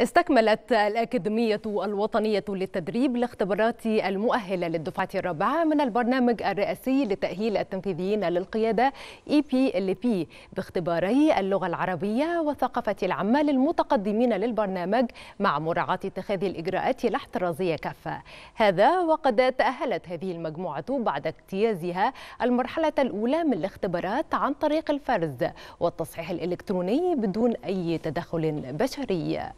استكملت الأكاديمية الوطنية للتدريب الاختبارات المؤهلة للدفعة الرابعة من البرنامج الرئاسي لتأهيل التنفيذيين للقيادة EPLP باختباري اللغة العربية والثقافة العامة للمتقدمين للبرنامج مع مراعاة اتخاذ الإجراءات الاحترازية كافة هذا وقد تأهلت هذه المجموعة بعد اجتيازها المرحلة الأولى من الاختبارات عن طريق الفرز والتصحيح الإلكتروني بدون أي تدخل بشري